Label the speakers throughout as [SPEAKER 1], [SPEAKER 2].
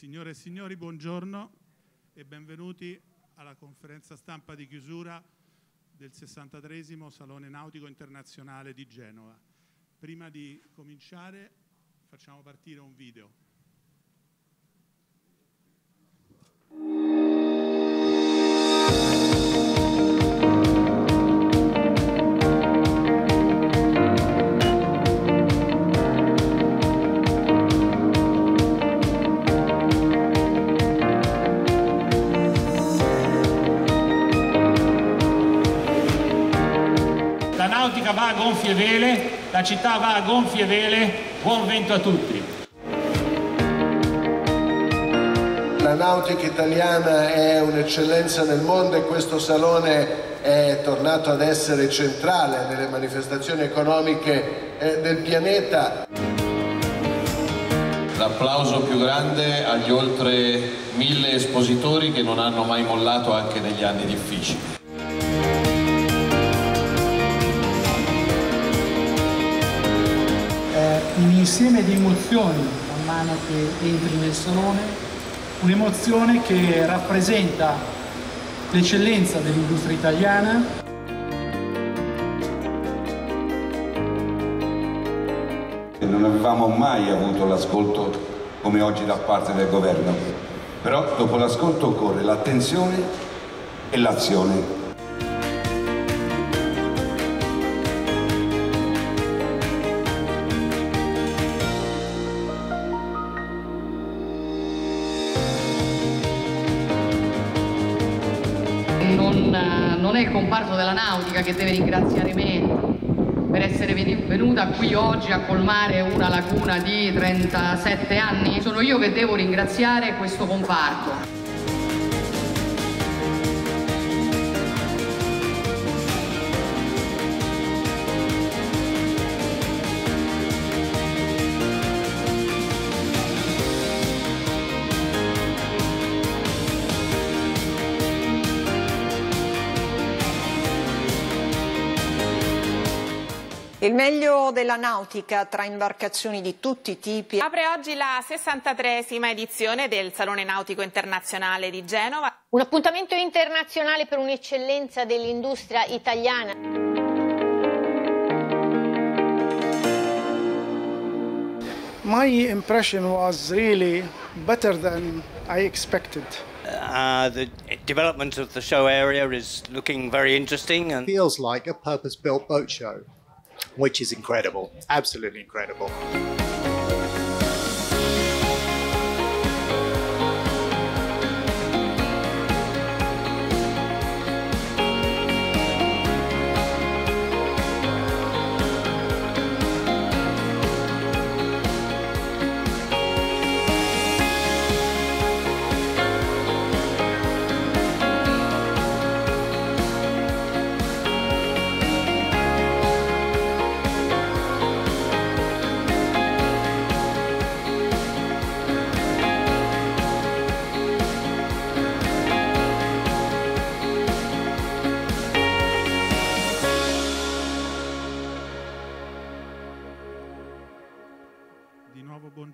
[SPEAKER 1] Signore e signori, buongiorno e benvenuti alla conferenza stampa di chiusura del 63 Salone Nautico Internazionale di Genova. Prima di cominciare facciamo partire un video.
[SPEAKER 2] Londra va a gonfie vele, la città va a gonfie vele, buon vento a tutti.
[SPEAKER 3] La nautica italiana è un'eccellenza nel mondo e questo salone è tornato ad essere centrale nelle manifestazioni economiche eh, del pianeta.
[SPEAKER 4] L'applauso più grande agli oltre mille espositori che non hanno mai mollato anche negli anni difficili.
[SPEAKER 1] un insieme di emozioni man mano che entri nel salone, un'emozione che rappresenta l'eccellenza dell'industria italiana.
[SPEAKER 5] Non avevamo mai avuto l'ascolto come oggi da parte del governo, però dopo l'ascolto occorre l'attenzione e l'azione.
[SPEAKER 6] non, eh, non è il comparto della nautica che deve ringraziare me per essere venuta qui oggi a colmare una lacuna di 37 anni. Sono io che devo ringraziare questo comparto. Il meglio della nautica tra imbarcazioni di tutti i tipi.
[SPEAKER 7] Apre oggi la 63esima edizione del Salone Nautico Internazionale di Genova. Un
[SPEAKER 6] appuntamento internazionale per un'eccellenza dell'industria italiana.
[SPEAKER 1] My impression was really better than I expected.
[SPEAKER 4] Uh, the
[SPEAKER 6] development of the show area is looking very interesting and feels like a purpose-built boat show. which is incredible, absolutely incredible.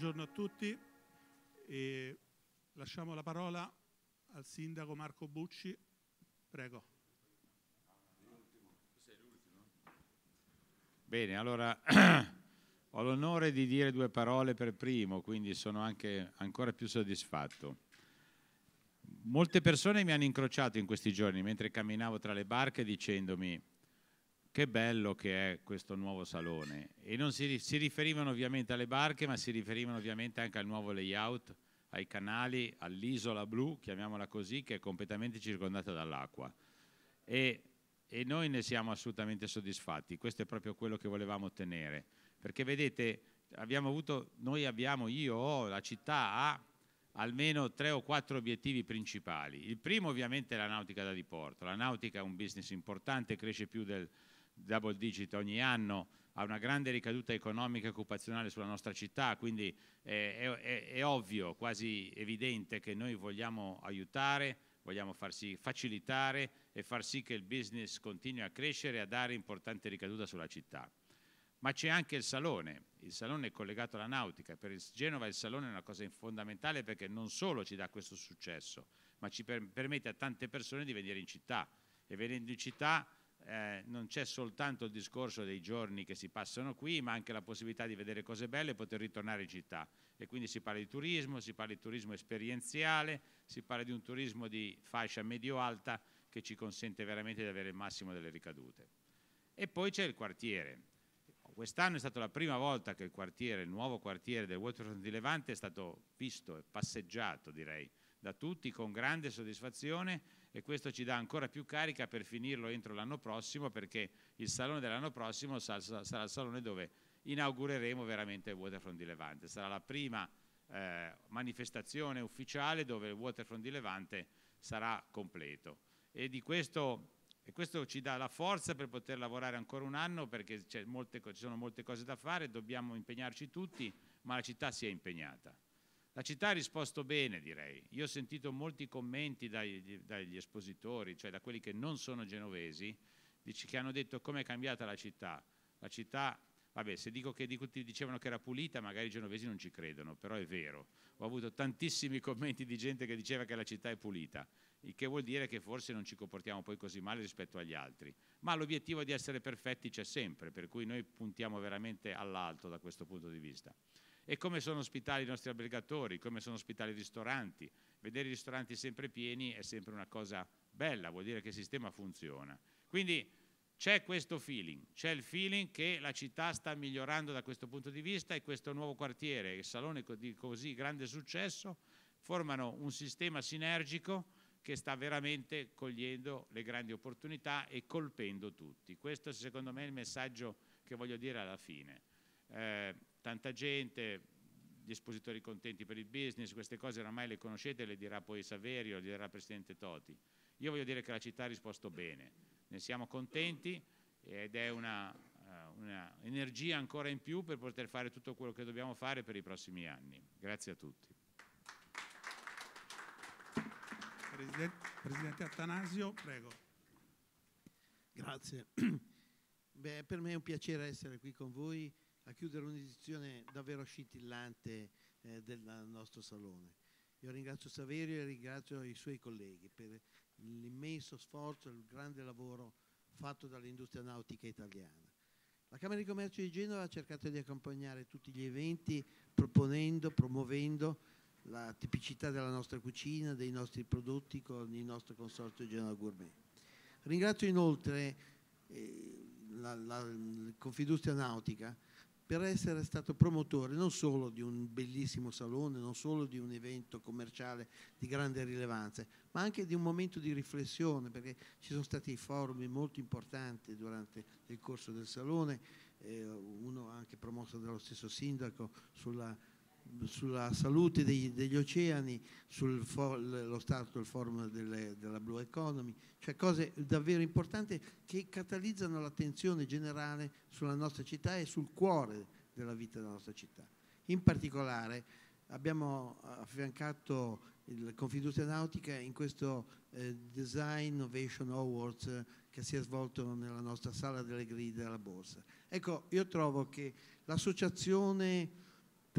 [SPEAKER 1] Buongiorno a tutti. E lasciamo la parola al sindaco Marco Bucci. Prego.
[SPEAKER 2] Bene, allora ho l'onore di dire due parole per primo, quindi sono anche ancora più soddisfatto. Molte persone mi hanno incrociato in questi giorni mentre camminavo tra le barche dicendomi che bello che è questo nuovo salone. E non si, si riferivano ovviamente alle barche, ma si riferivano ovviamente anche al nuovo layout, ai canali, all'isola blu, chiamiamola così, che è completamente circondata dall'acqua. E, e noi ne siamo assolutamente soddisfatti, questo è proprio quello che volevamo ottenere. Perché vedete, abbiamo avuto, noi abbiamo, io, ho, la città ha almeno tre o quattro obiettivi principali. Il primo ovviamente è la nautica da diporto. La nautica è un business importante, cresce più del double digit ogni anno, ha una grande ricaduta economica e occupazionale sulla nostra città, quindi eh, è, è, è, ovvio, quasi evidente che noi vogliamo aiutare, vogliamo farsi facilitare e far sì che il business continui a crescere e a dare importante ricaduta sulla città. Ma c'è anche il salone, il salone è collegato alla nautica, per il Genova il salone è una cosa fondamentale perché non solo ci dà questo successo, ma ci per permette a tante persone di venire in città e venendo in città eh, non c'è soltanto il discorso dei giorni che si passano qui, ma anche la possibilità di vedere cose belle e poter ritornare in città. E quindi si parla di turismo, si parla di turismo esperienziale, si parla di un turismo di fascia medio-alta che ci consente veramente di avere il massimo delle ricadute. E poi c'è il quartiere. Quest'anno è stata la prima volta che il quartiere, il nuovo quartiere del Waterfront di Levante è stato visto e passeggiato, direi, da tutti con grande soddisfazione e questo ci dà ancora più carica per finirlo entro l'anno prossimo perché il salone dell'anno prossimo sarà il salone dove inaugureremo veramente il Waterfront di Levante. Sarà la prima eh, manifestazione ufficiale dove il Waterfront di Levante sarà completo e, questo, e questo, ci dà la forza per poter lavorare ancora un anno perché molte, ci sono molte cose da fare, dobbiamo impegnarci tutti, ma la città si è impegnata. La città ha risposto bene, direi. Io ho sentito molti commenti dagli, dagli espositori, cioè da quelli che non sono genovesi, che hanno detto come è cambiata la città. La città, vabbè, se dico che ti dicevano che era pulita, magari i genovesi non ci credono, però è vero. Ho avuto tantissimi commenti di gente che diceva che la città è pulita, il che vuol dire che forse non ci comportiamo poi così male rispetto agli altri. Ma l'obiettivo di essere perfetti c'è sempre, per cui noi puntiamo veramente all'alto da questo punto di vista. E come sono ospitali i nostri albergatori, come sono ospitali i ristoranti. Vedere i ristoranti sempre pieni è sempre una cosa bella, vuol dire che il sistema funziona. Quindi c'è questo feeling, c'è il feeling che la città sta migliorando da questo punto di vista e questo nuovo quartiere, il salone di così grande successo, formano un sistema sinergico che sta veramente cogliendo le grandi opportunità e colpendo tutti. Questo secondo me è il messaggio che voglio dire alla fine. Eh, tanta gente, gli espositori contenti per il business, queste cose oramai le conoscete, le dirà poi Saverio, le dirà il Presidente Toti. Io voglio dire che la città ha risposto bene, ne siamo contenti ed è una, eh, una energia ancora in più per poter fare tutto quello che dobbiamo fare per i prossimi anni. Grazie a tutti.
[SPEAKER 1] Presidente, Presidente
[SPEAKER 4] Attanasio, prego. Grazie. Beh, per me è un piacere essere qui con voi a chiudere un'edizione davvero scintillante eh, del nostro salone. Io ringrazio Saverio e ringrazio i suoi colleghi per l'immenso sforzo e il grande lavoro fatto dall'industria nautica italiana. La Camera di Commercio di Genova ha cercato di accompagnare tutti gli eventi proponendo, promuovendo la tipicità della nostra cucina, dei nostri prodotti con il nostro consorzio Genova Gourmet. Ringrazio inoltre eh, la, la Confindustria Nautica per essere stato promotore non solo di un bellissimo salone, non solo di un evento commerciale di grande rilevanza, ma anche di un momento di riflessione, perché ci sono stati forum molto importanti durante il corso del salone, eh, uno anche promosso dallo stesso sindaco sulla sulla salute degli, degli oceani, sullo stato del forum delle, della Blue Economy, cioè cose davvero importanti che catalizzano l'attenzione generale sulla nostra città e sul cuore della vita della nostra città. In particolare abbiamo affiancato il Confiducia Nautica in questo eh, Design Innovation Awards che si è svolto nella nostra sala delle gride della Borsa. Ecco, io trovo che l'associazione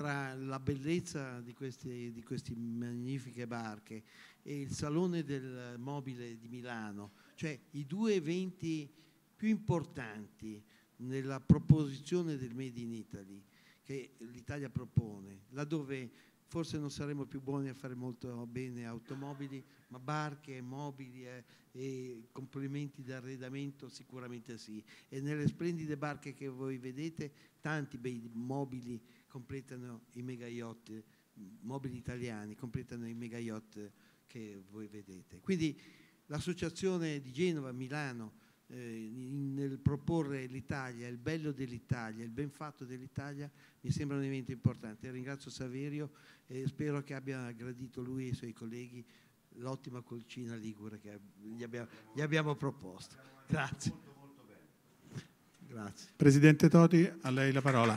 [SPEAKER 4] tra la bellezza di queste, di queste magnifiche barche e il Salone del Mobile di Milano, cioè i due eventi più importanti nella proposizione del Made in Italy che l'Italia propone, laddove forse non saremo più buoni a fare molto bene automobili, ma barche, mobili eh, e complementi di arredamento sicuramente sì. E nelle splendide barche che voi vedete, tanti bei mobili completano i mega yacht, mobili italiani, completano i mega yacht che voi vedete. Quindi l'associazione di Genova, Milano, eh, nel proporre l'Italia, il bello dell'Italia, il ben fatto dell'Italia, mi sembra un evento importante. Ringrazio Saverio e spero che abbia gradito lui e i suoi colleghi l'ottima cucina ligure che gli abbiamo, gli abbiamo proposto. Grazie. Grazie.
[SPEAKER 1] Presidente Toti,
[SPEAKER 3] a lei la parola.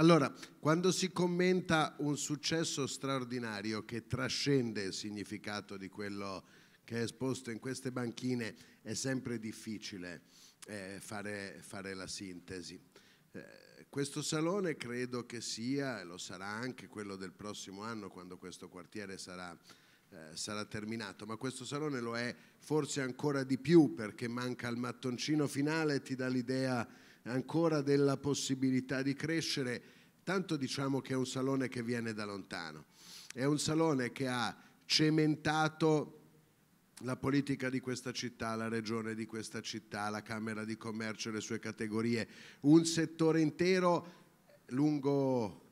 [SPEAKER 3] Allora, quando si commenta un successo straordinario che trascende il significato di quello che è esposto in queste banchine, è sempre difficile eh, fare, fare, la sintesi. Eh, questo salone credo che sia, e lo sarà anche quello del prossimo anno quando questo quartiere sarà, eh, sarà terminato, ma questo salone lo è forse ancora di più perché manca il mattoncino finale e ti dà l'idea ancora della possibilità di crescere, tanto diciamo che è un salone che viene da lontano. È un salone che ha cementato la politica di questa città, la regione di questa città, la Camera di Commercio e le sue categorie, un settore intero lungo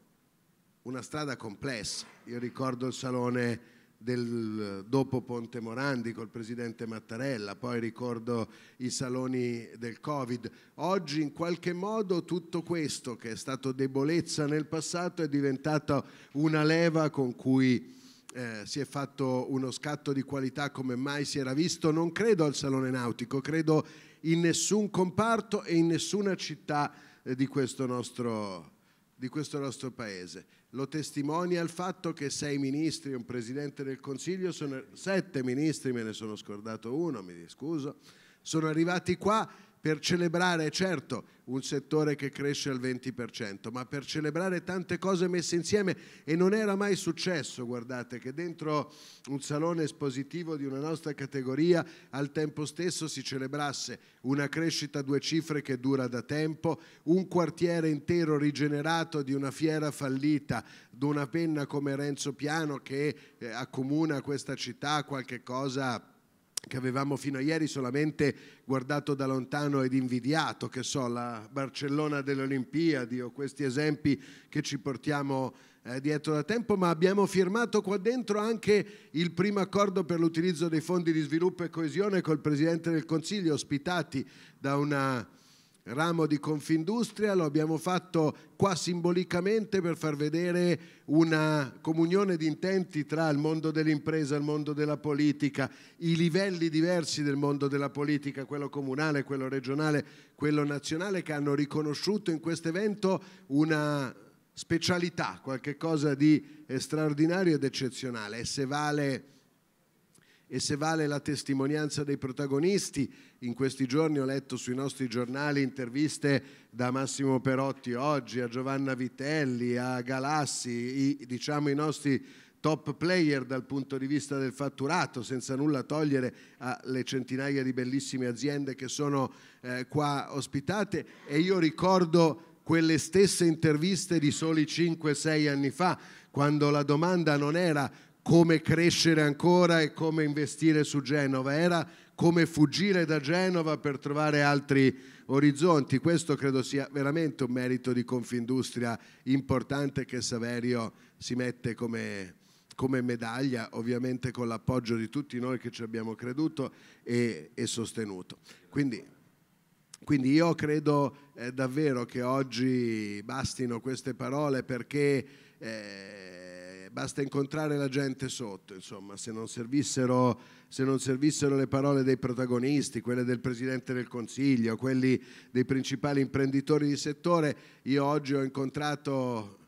[SPEAKER 3] una strada complessa. Io ricordo il salone del, dopo Ponte Morandi col presidente Mattarella, poi ricordo i saloni del Covid. Oggi in qualche modo tutto questo che è stato debolezza nel passato è diventato una leva con cui eh, si è fatto uno scatto di qualità come mai si era visto, non credo al salone nautico, credo in nessun comparto e in nessuna città eh, di questo nostro di questo nostro Paese. Lo testimonia il fatto che sei ministri e un presidente del Consiglio, sono sette ministri, me ne sono scordato uno, mi scuso, sono arrivati qua per celebrare, certo, un settore che cresce al 20%, ma per celebrare tante cose messe insieme e non era mai successo, guardate, che dentro un salone espositivo di una nostra categoria al tempo stesso si celebrasse una crescita a due cifre che dura da tempo, un quartiere intero rigenerato di una fiera fallita, di una penna come Renzo Piano che eh, accomuna questa città a qualche cosa che avevamo fino a ieri solamente guardato da lontano ed invidiato, che so, la Barcellona delle Olimpiadi o questi esempi che ci portiamo eh, dietro da tempo, ma abbiamo firmato qua dentro anche il primo accordo per l'utilizzo dei fondi di sviluppo e coesione col Presidente del Consiglio, ospitati da una ramo di Confindustria, lo abbiamo fatto qua simbolicamente per far vedere una comunione di intenti tra il mondo dell'impresa, il mondo della politica, i livelli diversi del mondo della politica, quello comunale, quello regionale, quello nazionale, che hanno riconosciuto in questo evento una specialità, qualcosa di eh, straordinario ed eccezionale. E se vale e se vale la testimonianza dei protagonisti, in questi giorni ho letto sui nostri giornali interviste da Massimo Perotti oggi, a Giovanna Vitelli, a Galassi, i, diciamo i nostri top player dal punto di vista del fatturato, senza nulla togliere alle centinaia di bellissime aziende che sono eh, qua ospitate e io ricordo quelle stesse interviste di soli 5-6 anni fa, quando la domanda non era come crescere ancora e come investire su Genova, era come fuggire da Genova per trovare altri orizzonti. Questo credo sia veramente un merito di Confindustria importante che Saverio si mette come, come medaglia, ovviamente con l'appoggio di tutti noi che ci abbiamo creduto e, e sostenuto. Quindi, quindi, io credo eh, davvero che oggi bastino queste parole perché... Eh, basta incontrare la gente sotto, insomma, se non, se non, servissero, le parole dei protagonisti, quelle del Presidente del Consiglio, quelli dei principali imprenditori di settore, io oggi ho incontrato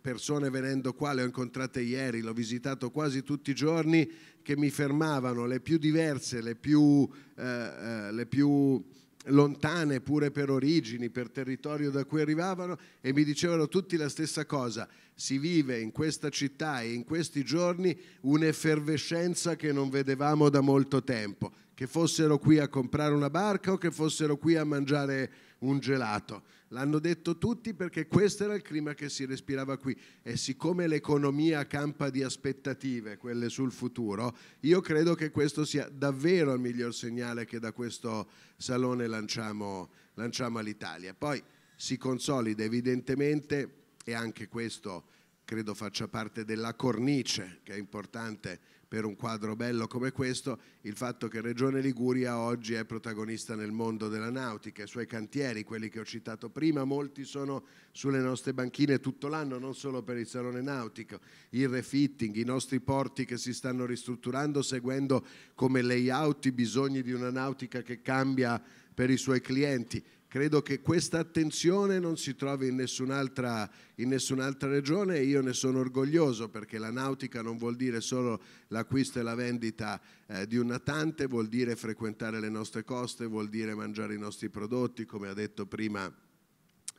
[SPEAKER 3] persone venendo qua, le ho incontrate ieri, l'ho visitato quasi tutti i giorni, che mi fermavano, le più diverse, le più... Eh, eh le più lontane pure per origini, per territorio da cui arrivavano e mi dicevano tutti la stessa cosa. Si vive in questa città e in questi giorni un'effervescenza che non vedevamo da molto tempo, che fossero qui a comprare una barca o che fossero qui a mangiare un gelato. L'hanno detto tutti perché questo era il clima che si respirava qui e siccome l'economia campa di aspettative, quelle sul futuro, io credo che questo sia davvero il miglior segnale che da questo salone lanciamo, lanciamo all'Italia. Poi si consolida evidentemente e anche questo credo faccia parte della cornice che è importante per un quadro bello come questo il fatto che Regione Liguria oggi è protagonista nel mondo della nautica, i suoi cantieri, quelli che ho citato prima, molti sono sulle nostre banchine tutto l'anno, non solo per il salone nautico, il refitting, i nostri porti che si stanno ristrutturando seguendo come layout i bisogni di una nautica che cambia per i suoi clienti. Credo che questa attenzione non si trovi in nessun'altra, in nessun'altra, regione e io ne sono orgoglioso perché la nautica non vuol dire solo l'acquisto e la vendita eh, di un natante, vuol dire frequentare le nostre coste, vuol dire mangiare i nostri prodotti, come ha detto prima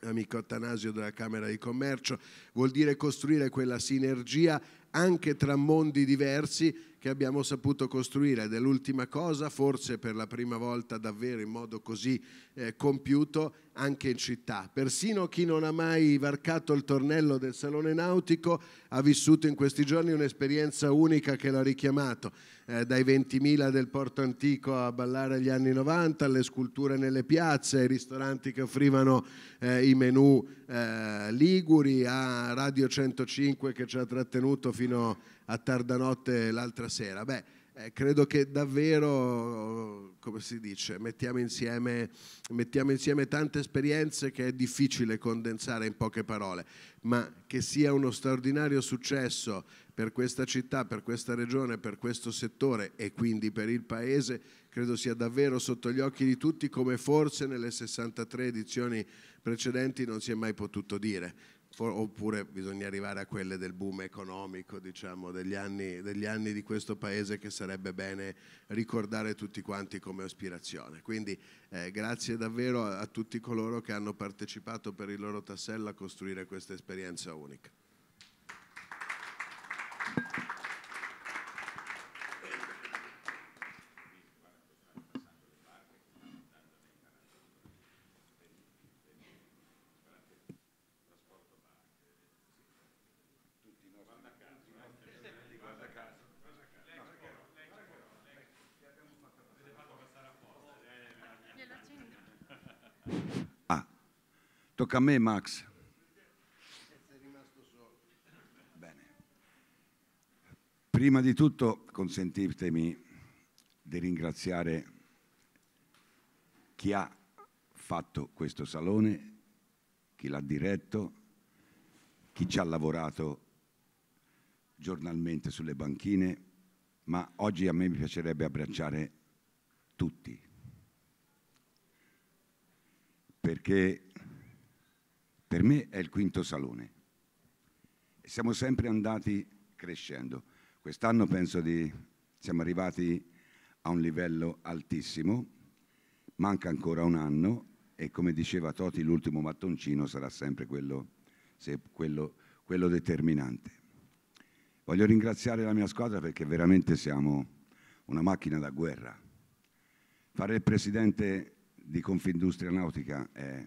[SPEAKER 3] amico Attanasio della Camera di Commercio, vuol dire costruire quella sinergia anche tra mondi diversi che abbiamo saputo costruire ed è l'ultima cosa, forse per la prima volta davvero in modo così eh, compiuto, anche in città. Persino chi non ha mai varcato il tornello del Salone Nautico ha vissuto in questi giorni un'esperienza unica che l'ha richiamato, eh, dai 20.000 del Porto Antico a ballare agli anni 90, alle sculture nelle piazze, ai ristoranti che offrivano eh, i menù eh, liguri, a Radio 105 che ci ha trattenuto fino fino a tarda notte l'altra sera. Beh, eh, credo che davvero, come si dice, mettiamo insieme, mettiamo insieme tante esperienze che è difficile condensare in poche parole, ma che sia uno straordinario successo per questa città, per questa regione, per questo settore e quindi per il Paese, credo sia davvero sotto gli occhi di tutti come forse nelle 63 edizioni precedenti non si è mai potuto dire for, oppure bisogna arrivare a quelle del boom economico, diciamo, degli anni, degli anni di questo paese che sarebbe bene ricordare tutti quanti come aspirazione. Quindi eh, grazie davvero a, a tutti coloro che hanno partecipato per il loro tassello a costruire questa esperienza unica.
[SPEAKER 5] tocca a me, Max. Bene. Prima di tutto consentitemi di ringraziare chi ha fatto questo salone, chi l'ha diretto, chi ci ha lavorato giornalmente sulle banchine, ma oggi a me mi piacerebbe abbracciare tutti, perché per me è il quinto salone. E siamo sempre andati crescendo. Quest'anno penso di siamo arrivati a un livello altissimo, manca ancora un anno e come diceva Toti l'ultimo mattoncino sarà sempre quello, se, quello, quello determinante. Voglio ringraziare la mia squadra perché veramente siamo una macchina da guerra. Fare il presidente di Confindustria Nautica è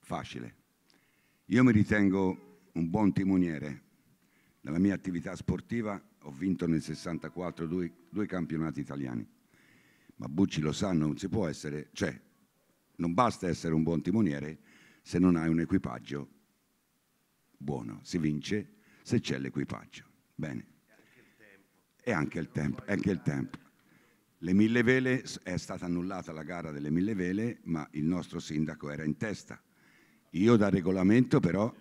[SPEAKER 5] facile, io mi ritengo un buon timoniere. Nella mia attività sportiva ho vinto nel 64 due, due campionati italiani. Ma Bucci lo sa, non si può essere, cioè non basta essere un buon timoniere se non hai un equipaggio buono. Si vince se c'è l'equipaggio. Bene. E anche il tempo. E anche il tempo. Le mille vele è stata annullata la gara delle mille vele, ma il nostro sindaco era in testa. Io da regolamento però,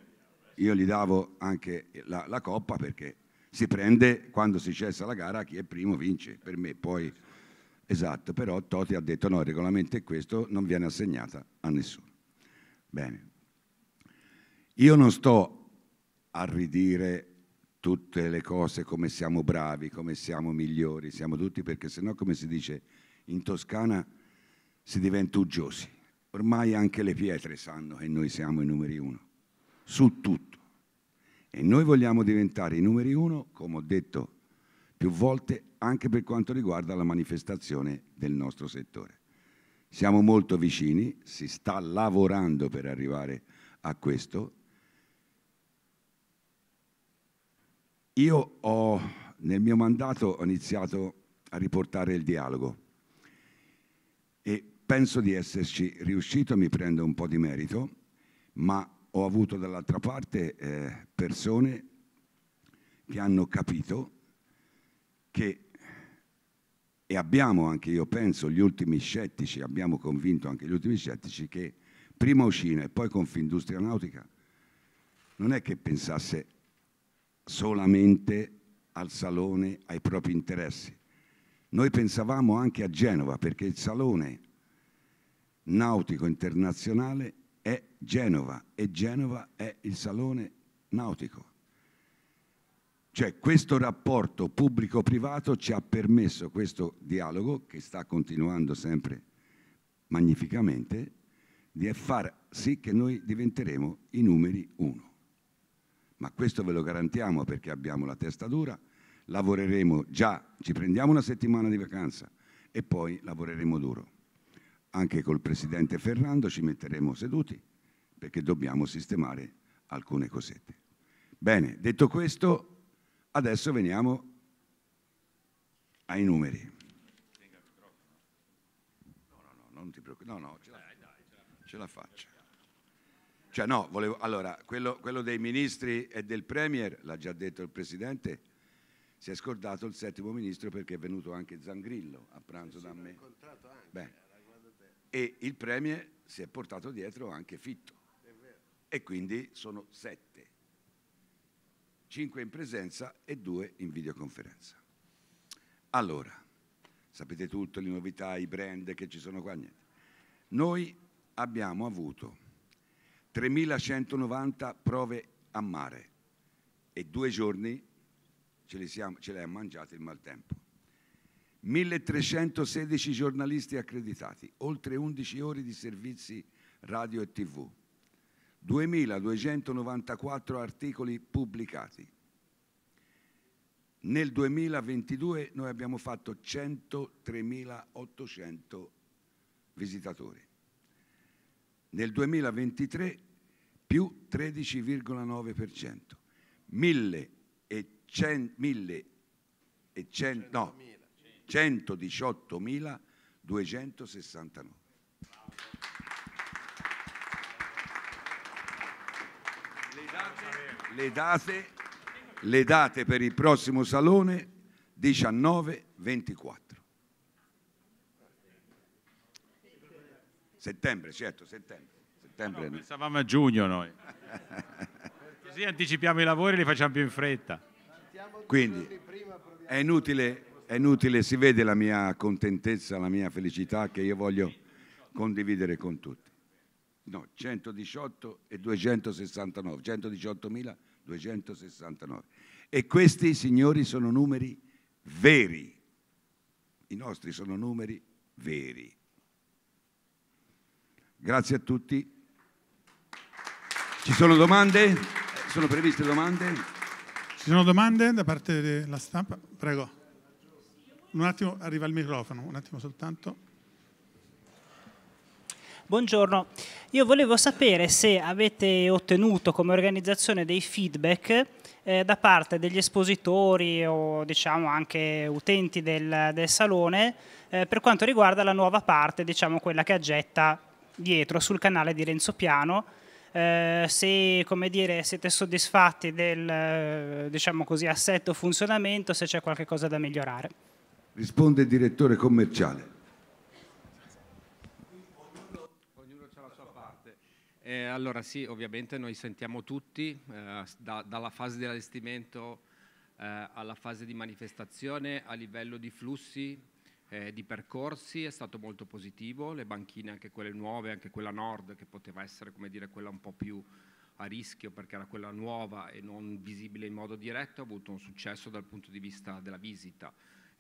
[SPEAKER 5] io gli davo anche la, la coppa perché si prende quando si cessa la gara chi è primo vince, per me poi... Esatto, però Toti ha detto no, il regolamento è questo, non viene assegnata a nessuno. Bene. Io non sto a ridire tutte le cose come siamo bravi, come siamo migliori, siamo tutti perché sennò come si dice in Toscana si diventa uggiosi. Ormai anche le pietre sanno che noi siamo i numeri uno, su tutto. E noi vogliamo diventare i numeri uno, come ho detto più volte, anche per quanto riguarda la manifestazione del nostro settore. Siamo molto vicini, si sta lavorando per arrivare a questo. Io ho, nel mio mandato ho iniziato a riportare il dialogo e Penso di esserci riuscito, mi prendo un po' di merito, ma ho avuto dall'altra parte eh, persone che hanno capito che, e abbiamo anche, io penso, gli ultimi scettici, abbiamo convinto anche gli ultimi scettici che prima Uscina e poi Confindustria Nautica non è che pensasse solamente al salone, ai propri interessi. Noi pensavamo anche a Genova perché il salone nautico internazionale è Genova e Genova è il salone nautico. Cioè questo rapporto pubblico-privato ci ha permesso questo dialogo, che sta continuando sempre magnificamente, di far sì che noi diventeremo i numeri uno. Ma questo ve lo garantiamo perché abbiamo la testa dura, lavoreremo già, ci prendiamo una settimana di vacanza e poi lavoreremo duro. Anche col Presidente Ferrando ci metteremo seduti perché dobbiamo sistemare alcune cosette. Bene, detto questo, adesso veniamo ai numeri. No, no, no, non ti preoccupare, no, no, ce la, ce la faccio. Cioè no, volevo, allora, quello, quello dei ministri e del Premier, l'ha già detto il Presidente, si è scordato il settimo ministro perché è venuto anche Zangrillo a pranzo da me. Beh, eh e il Premier si è portato dietro anche Fitto e quindi sono sette, cinque in presenza e due in videoconferenza. Allora, sapete tutto, le novità, i brand che ci sono qua, niente. Noi abbiamo avuto 3.190 prove a mare e due giorni ce le, siamo, ce le ha mangiate il maltempo. 1316 giornalisti accreditati, oltre 11 ore di servizi radio e tv, 2294 articoli pubblicati. Nel 2022 noi abbiamo fatto 103.800 visitatori. Nel 2023 più 13,9%, 1100, 1100 no, 118.269. Le date, le date per il prossimo salone 19-24. Settembre, certo, settembre. settembre no, no. pensavamo a giugno noi. Così anticipiamo i lavori e li facciamo più in fretta. Quindi è inutile è inutile, si vede la mia contentezza, la mia felicità che io voglio condividere con tutti. No, 118 e 269, 118.269. E questi signori sono numeri veri. I nostri sono numeri veri. Grazie a tutti. Ci sono domande? Sono previste domande?
[SPEAKER 1] Ci sono domande da parte della stampa? Prego. Un attimo, arriva il microfono, un attimo soltanto. Buongiorno, io volevo sapere se avete ottenuto come
[SPEAKER 2] organizzazione dei feedback eh, da parte degli espositori o diciamo anche utenti del, del salone eh, per quanto riguarda la nuova parte, diciamo quella che aggetta dietro sul canale di Renzo Piano. Eh, se dire, siete soddisfatti del eh, diciamo così, assetto funzionamento, se c'è qualche cosa da
[SPEAKER 7] migliorare.
[SPEAKER 5] Risponde il direttore commerciale.
[SPEAKER 7] Eh, allora sì, ovviamente noi sentiamo tutti, eh, da, dalla fase dell'allestimento eh, alla fase di manifestazione, a livello di flussi, eh, di percorsi, è stato molto positivo, le banchine anche quelle nuove, anche quella nord che poteva essere come dire quella un po' più a rischio perché era quella nuova e non visibile in modo diretto, ha avuto un successo dal punto di vista della visita.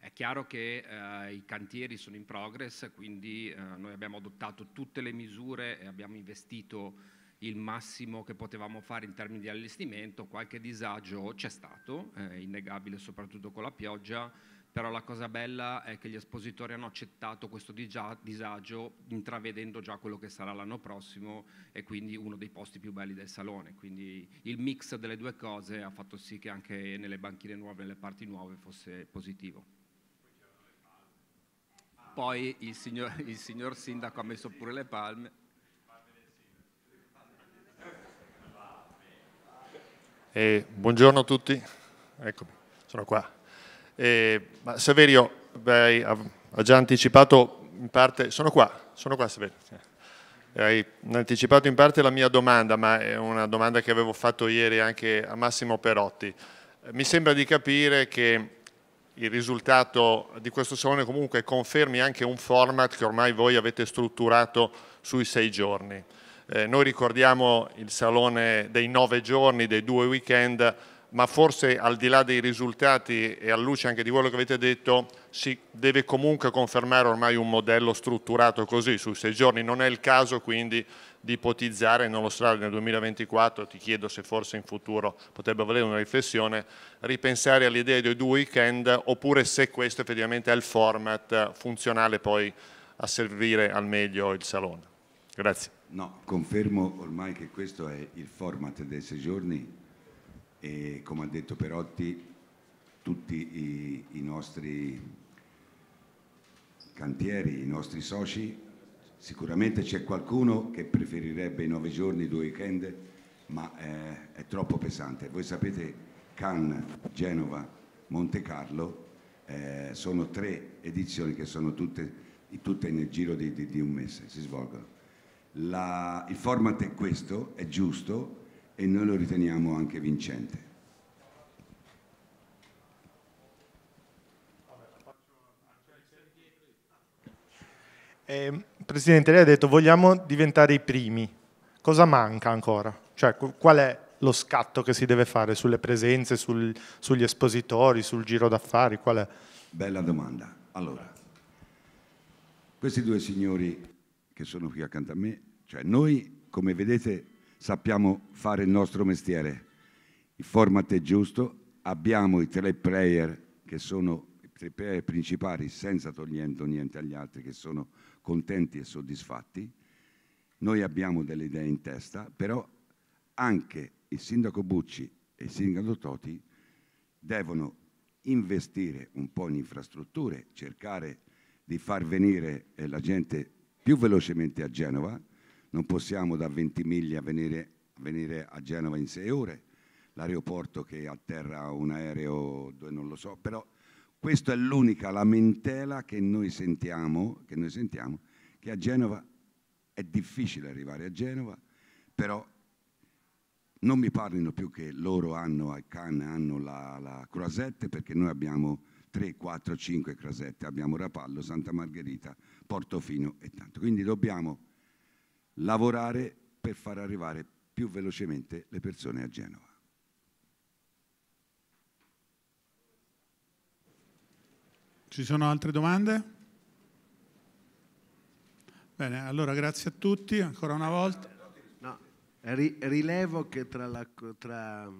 [SPEAKER 7] È chiaro che eh, i cantieri sono in progress, quindi eh, noi abbiamo adottato tutte le misure e abbiamo investito il massimo che potevamo fare in termini di allestimento, qualche disagio c'è stato, eh, innegabile soprattutto con la pioggia, però la cosa bella è che gli espositori hanno accettato questo disagio intravedendo già quello che sarà l'anno prossimo e quindi uno dei posti più belli del salone. Quindi il mix delle due cose ha fatto sì che anche nelle banchine nuove, nelle parti nuove fosse positivo poi il signor, il signor sindaco ha messo pure le palme.
[SPEAKER 6] Eh, buongiorno a tutti, eccomi, sono qua. Eh, Saverio beh, ha già anticipato in parte, sono qua, sono qua Saverio. Hai anticipato in parte la mia domanda, ma è una domanda che avevo fatto ieri anche a Massimo Perotti. Mi sembra di capire che il risultato di questo salone comunque confermi anche un format che ormai voi avete strutturato sui sei giorni. Eh, noi ricordiamo il salone dei nove giorni, dei due weekend, ma forse al di là dei risultati e alla luce anche di quello che avete detto, si deve comunque confermare ormai un modello strutturato così sui sei giorni. Non è il caso quindi di ipotizzare, non lo sarà nel 2024, ti chiedo se forse in futuro potrebbe valere una riflessione, ripensare all'idea dei due weekend oppure se questo effettivamente è il format funzionale poi a servire al meglio il
[SPEAKER 5] salone. Grazie. No, confermo ormai che questo è il format dei sei giorni e come ha detto Perotti tutti i, i nostri cantieri, i nostri soci Sicuramente c'è qualcuno che preferirebbe i nove giorni, due weekend, ma eh, è troppo pesante. Voi sapete Cannes, Genova, Monte Carlo eh, sono tre edizioni che sono tutte, tutte nel giro di, di, di, un mese, si svolgono. La, il format è questo, è giusto e noi lo riteniamo anche vincente. Um. Presidente, lei
[SPEAKER 6] ha detto vogliamo diventare i primi. Cosa manca ancora? Cioè, qual è lo scatto che si deve fare sulle presenze, sul, sugli espositori, sul giro d'affari? Qual è?
[SPEAKER 5] Bella domanda. Allora, questi due signori che sono qui accanto a me, cioè noi, come vedete, sappiamo fare il nostro mestiere. Il format è giusto, abbiamo i tre player che sono i tre player principali, senza togliendo niente agli altri, che sono contenti e soddisfatti, noi abbiamo delle idee in testa, però anche il sindaco Bucci e il sindaco Toti devono investire un po' in infrastrutture, cercare di far venire eh, la gente più velocemente a Genova, non possiamo da 20 miglia venire, venire a Genova in 6 ore, l'aeroporto che atterra un aereo, non lo so, però questa è l'unica lamentela che noi, sentiamo, che noi sentiamo, che a Genova è difficile arrivare a Genova, però non mi parlino più che loro hanno, Cannes hanno la, la Croisette perché noi abbiamo 3, 4, 5 croisette, abbiamo Rapallo, Santa Margherita, Portofino e tanto. Quindi dobbiamo lavorare per far arrivare più velocemente le persone a Genova.
[SPEAKER 1] Ci sono altre domande? Bene, allora
[SPEAKER 3] grazie a tutti ancora una volta. No, rilevo che tra, la, tra,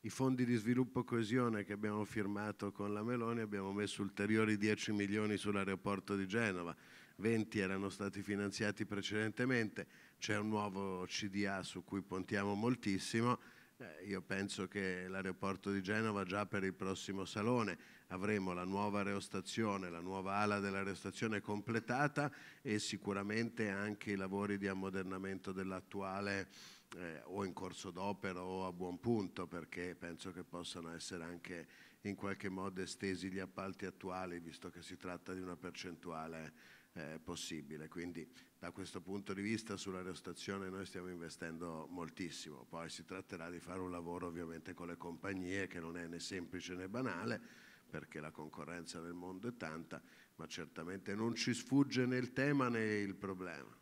[SPEAKER 3] i fondi di sviluppo coesione che abbiamo firmato con la Meloni abbiamo messo ulteriori 10 milioni sull'aeroporto di Genova, 20 erano stati finanziati precedentemente, c'è un nuovo CDA su cui puntiamo moltissimo eh, io penso che l'aeroporto di Genova già per il prossimo salone avremo la nuova aerostazione, la nuova ala dell'aerostazione completata e sicuramente anche i lavori di ammodernamento dell'attuale eh, o in corso d'opera o a buon punto perché penso che possano essere anche in qualche modo estesi gli appalti attuali visto che si tratta di una percentuale eh, possibile. Quindi da questo punto di vista sull'aerostazione noi stiamo investendo moltissimo, poi si tratterà di fare un lavoro ovviamente con le compagnie che non è né semplice né banale perché la concorrenza nel mondo è tanta, ma certamente non ci sfugge né il tema né il problema.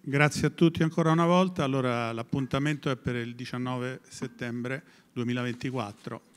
[SPEAKER 1] Grazie a tutti ancora una volta, allora l'appuntamento è per il 19 settembre 2024.